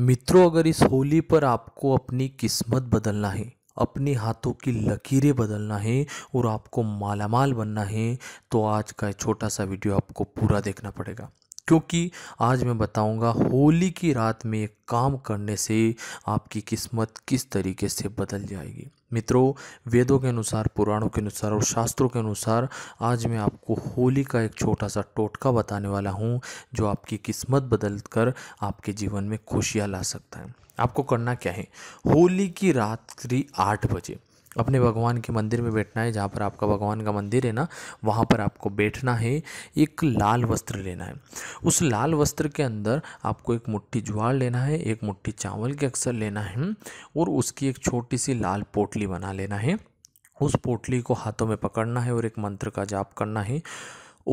मित्रों अगर इस होली पर आपको अपनी किस्मत बदलना है अपने हाथों की लकीरें बदलना है और आपको मालामाल बनना है तो आज का छोटा सा वीडियो आपको पूरा देखना पड़ेगा क्योंकि आज मैं बताऊंगा होली की रात में एक काम करने से आपकी किस्मत किस तरीके से बदल जाएगी मित्रों वेदों के अनुसार पुराणों के अनुसार और शास्त्रों के अनुसार आज मैं आपको होली का एक छोटा सा टोटका बताने वाला हूँ जो आपकी किस्मत बदल कर आपके जीवन में खुशियाँ ला सकता है आपको करना क्या है होली की रात्रि आठ बजे अपने भगवान के मंदिर में बैठना है जहाँ पर आपका भगवान का मंदिर है ना वहाँ पर आपको बैठना है एक लाल वस्त्र लेना है उस लाल वस्त्र के अंदर आपको एक मुट्ठी ज्वार लेना है एक मुट्ठी चावल के अक्सर लेना है और उसकी एक छोटी सी लाल पोटली बना लेना है उस पोटली को हाथों में पकड़ना है और एक मंत्र का जाप करना है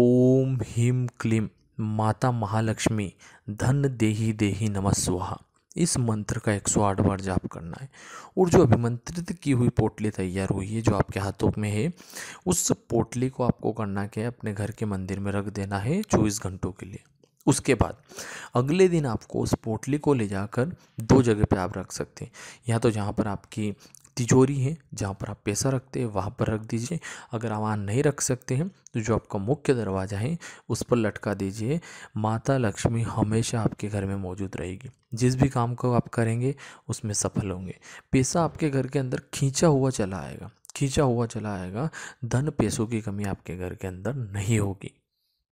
ओम ह्रीम क्लीम माता महालक्ष्मी धन देही देही नमस्वाहा इस मंत्र का 108 बार जाप करना है और जो अभिमंत्रित की हुई पोटली तैयार हुई है जो आपके हाथों में है उस पोटली को आपको करना क्या है अपने घर के मंदिर में रख देना है चौबीस घंटों के लिए उसके बाद अगले दिन आपको उस पोटली को ले जाकर दो जगह पे आप रख सकते हैं या तो जहाँ पर आपकी तिजोरी है जहाँ पर आप पैसा रखते हैं वहाँ पर रख दीजिए अगर आप वहाँ नहीं रख सकते हैं तो जो आपका मुख्य दरवाज़ा है उस पर लटका दीजिए माता लक्ष्मी हमेशा आपके घर में मौजूद रहेगी जिस भी काम को आप करेंगे उसमें सफल होंगे पैसा आपके घर के अंदर खींचा हुआ चला आएगा खींचा हुआ चला आएगा धन पैसों की कमी आपके घर के अंदर नहीं होगी